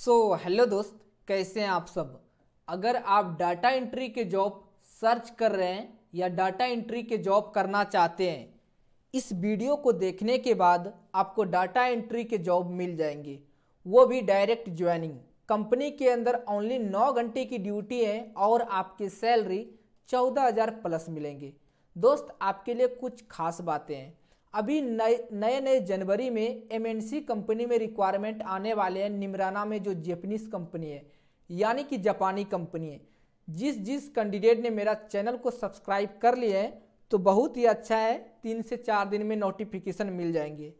सो so, hello दोस्त कैसे हैं आप सब अगर आप डाटा एंट्री के जॉब सर्च कर रहे हैं या डाटा एंट्री के जॉब करना चाहते हैं इस वीडियो को देखने के बाद आपको डाटा एंट्री के जॉब मिल जाएंगे वो भी डायरेक्ट ज्वाइनिंग कंपनी के अंदर ओनली नौ घंटे की ड्यूटी है और आपकी सैलरी चौदह हज़ार प्लस मिलेंगे दोस्त आपके लिए कुछ खास बातें हैं अभी नए नए नए जनवरी में एमएनसी कंपनी में रिक्वायरमेंट आने वाले हैं निमराना में जो जेपनीस कंपनी है यानी कि जापानी कंपनी है जिस जिस कैंडिडेट ने मेरा चैनल को सब्सक्राइब कर लिया है तो बहुत ही अच्छा है तीन से चार दिन में नोटिफिकेशन मिल जाएंगे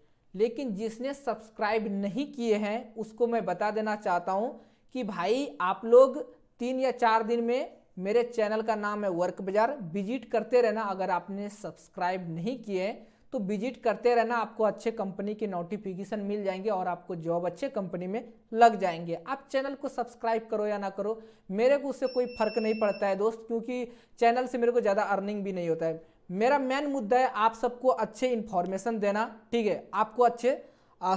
लेकिन जिसने सब्सक्राइब नहीं किए हैं उसको मैं बता देना चाहता हूँ कि भाई आप लोग तीन या चार दिन में मेरे चैनल का नाम है वर्क बाज़ार विजिट करते रहना अगर आपने सब्सक्राइब नहीं किए तो विजिट करते रहना आपको अच्छे कंपनी के नोटिफिकेशन मिल जाएंगे और आपको जॉब अच्छे कंपनी में लग जाएंगे आप चैनल को सब्सक्राइब करो या ना करो मेरे को उससे कोई फर्क नहीं पड़ता है दोस्त क्योंकि चैनल से मेरे को ज़्यादा अर्निंग भी नहीं होता है मेरा मेन मुद्दा है आप सबको अच्छे इन्फॉर्मेशन देना ठीक है आपको अच्छे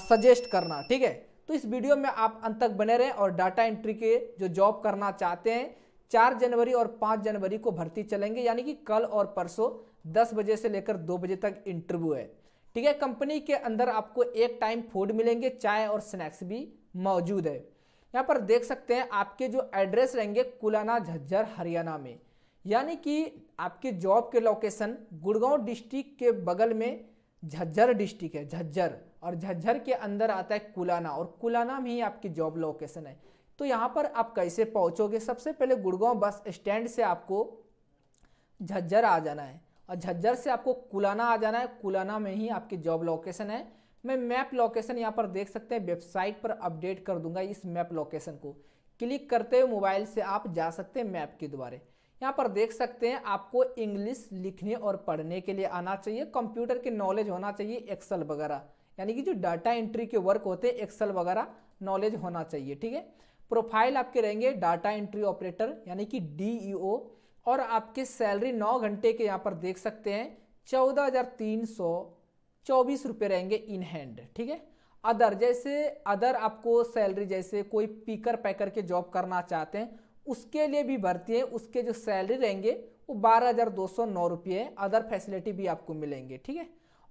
सजेस्ट करना ठीक है तो इस वीडियो में आप अंत तक बने रहें और डाटा एंट्री के जो जॉब करना चाहते हैं चार जनवरी और पाँच जनवरी को भर्ती चलेंगे यानी कि कल और परसों दस बजे से लेकर दो बजे तक इंटरव्यू है ठीक है कंपनी के अंदर आपको एक टाइम फूड मिलेंगे चाय और स्नैक्स भी मौजूद है यहाँ पर देख सकते हैं आपके जो एड्रेस रहेंगे कुलाना झज्जर हरियाणा में यानी कि आपके जॉब के लोकेशन गुड़गांव डिस्ट्रिक्ट के बगल में झज्जर डिस्ट्रिक्ट है झज्जर और झज्जर के अंदर आता है कुलाना और कुलाना में ही आपकी जॉब लोकेशन है तो यहाँ पर आप कैसे पहुँचोगे सबसे पहले गुड़गांव बस स्टैंड से आपको झज्जर आ जाना है और झज्जर से आपको कुलाना आ जाना है कुलाना में ही आपकी जॉब लोकेशन है मैं मैप लोकेशन यहाँ पर देख सकते हैं वेबसाइट पर अपडेट कर दूंगा इस मैप लोकेशन को क्लिक करते हुए मोबाइल से आप जा सकते हैं मैप के द्वारा यहाँ पर देख सकते हैं आपको इंग्लिश लिखने और पढ़ने के लिए आना चाहिए कंप्यूटर के नॉलेज होना चाहिए एक्सल वगैरह यानी कि जो डाटा एंट्री के वर्क होते हैं एक्सल वगैरह नॉलेज होना चाहिए ठीक है प्रोफाइल आपके रहेंगे डाटा एंट्री ऑपरेटर यानी कि डी और आपकी सैलरी नौ घंटे के यहाँ पर देख सकते हैं चौदह हज़ार तीन सौ चौबीस रुपये रहेंगे इन हैंड ठीक है अदर जैसे अदर आपको सैलरी जैसे कोई पीकर पैकर के जॉब करना चाहते हैं उसके लिए भी भर्ती है उसके जो सैलरी रहेंगे वो बारह हज़ार दो सौ नौ रुपये है अदर फैसिलिटी भी आपको मिलेंगे ठीक है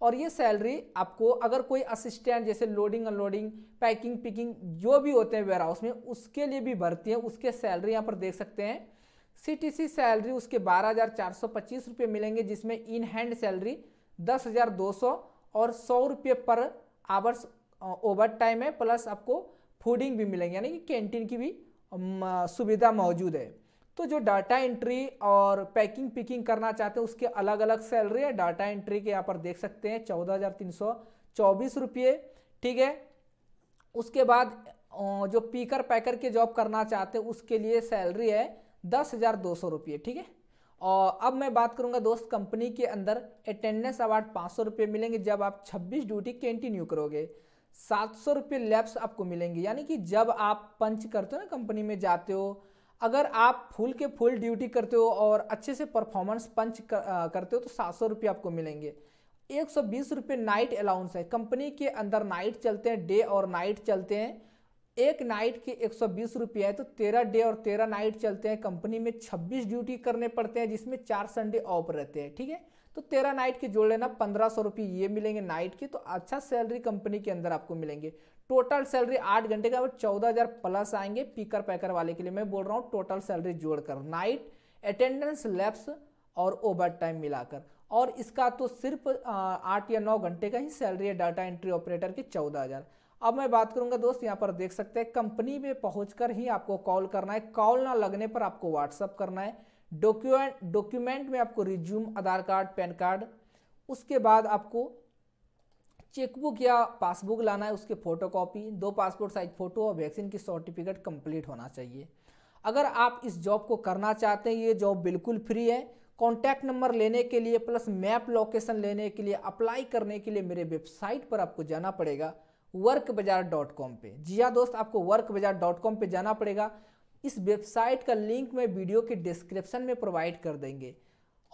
और ये सैलरी आपको अगर कोई असिस्टेंट जैसे लोडिंग अनलोडिंग पैकिंग पिकिंग जो भी होते हैं वेयर हाउस में उसके लिए भी भर्ती है उसके सैलरी यहाँ पर देख सकते हैं सीटीसी सैलरी उसके बारह हज़ार चार सौ पच्चीस रुपये मिलेंगे जिसमें इन हैंड सैलरी दस हज़ार दो सौ और सौ रुपये पर आवर्स ओवर टाइम है प्लस आपको फूडिंग भी मिलेंगे यानी कि कैंटीन की भी सुविधा मौजूद है तो जो डाटा एंट्री और पैकिंग पिकिंग करना चाहते हैं उसके अलग अलग सैलरी है डाटा एंट्री के यहाँ पर देख सकते हैं चौदह हज़ार तीन सौ चौबीस रुपये ठीक है उसके बाद जो पीकर पैकर के जॉब करना चाहते हैं उसके लिए सैलरी है दस हज़ार दो सौ रुपये ठीक है और अब मैं बात करूंगा दोस्त कंपनी के अंदर अटेंडेंस अवार्ड पाँच सौ रुपये मिलेंगे जब आप छब्बीस ड्यूटी कंटिन्यू करोगे सात सौ रुपये लैब्स आपको मिलेंगे यानी कि जब आप पंच करते हो ना कंपनी में जाते हो अगर आप फुल के फुल ड्यूटी करते हो और अच्छे से परफॉर्मेंस पंच कर, आ, करते हो तो सात सौ रुपये आपको मिलेंगे एक सौ बीस रुपये नाइट अलाउंस है कंपनी के अंदर नाइट चलते हैं डे और नाइट चलते हैं एक नाइट के एक सौ है तो तेरह डे और तेरह नाइट चलते हैं कंपनी में छब्बीस ड्यूटी करने पड़ते हैं जिसमें चार संडे ऑफ रहते हैं ठीक है तो तेरह नाइट के जोड़ लेना पंद्रह सौ रुपये ये मिलेंगे नाइट के तो अच्छा सैलरी कंपनी के अंदर आपको मिलेंगे टोटल सैलरी आठ घंटे का चौदह हज़ार प्लस आएंगे पीकर पैकर वाले के लिए मैं बोल रहा हूँ टोटल सैलरी जोड़कर नाइट अटेंडेंस लैब्स और ओवर टाइम मिलाकर और इसका तो सिर्फ आठ या नौ घंटे का ही सैलरी है डाटा एंट्री ऑपरेटर के चौदह हज़ार अब मैं बात करूंगा दोस्त यहाँ पर देख सकते हैं कंपनी में पहुंचकर ही आपको कॉल करना है कॉल ना लगने पर आपको व्हाट्सअप करना है डॉक्यूमेंट डॉक्यूमेंट में आपको resume Aadhaar card PAN card उसके बाद आपको चेकबुक या पासबुक लाना है उसके फोटोकॉपी दो पासपोर्ट साइज फोटो और वैक्सीन की सर्टिफिकेट कंप्लीट होना चाहिए अगर आप इस जॉब को करना चाहते हैं ये जॉब बिल्कुल फ्री है कॉन्टैक्ट नंबर लेने के लिए प्लस मैप लोकेशन लेने के लिए अप्लाई करने के लिए मेरे वेबसाइट पर आपको जाना पड़ेगा वर्क बाजार डॉट कॉम पर जी हाँ दोस्त आपको वर्क बाजार डॉट कॉम पर जाना पड़ेगा इस वेबसाइट का लिंक मैं वीडियो के डिस्क्रिप्शन में प्रोवाइड कर देंगे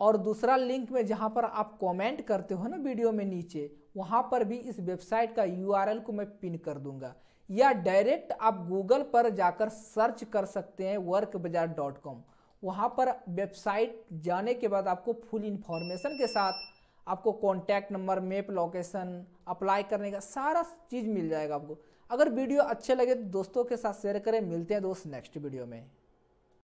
और दूसरा लिंक में जहाँ पर आप कमेंट करते हो ना वीडियो में नीचे वहाँ पर भी इस वेबसाइट का यूआरएल को मैं पिन कर दूंगा या डायरेक्ट आप गूगल पर जाकर सर्च कर सकते हैं वर्क बाजार डॉट कॉम वहाँ पर वेबसाइट जाने के बाद आपको फुल इन्फॉर्मेशन के साथ आपको contact number map location apply करने का सारा चीज़ मिल जाएगा आपको अगर वीडियो अच्छे लगे तो दोस्तों के साथ शेयर करें मिलते हैं दोस्त नेक्स्ट वीडियो में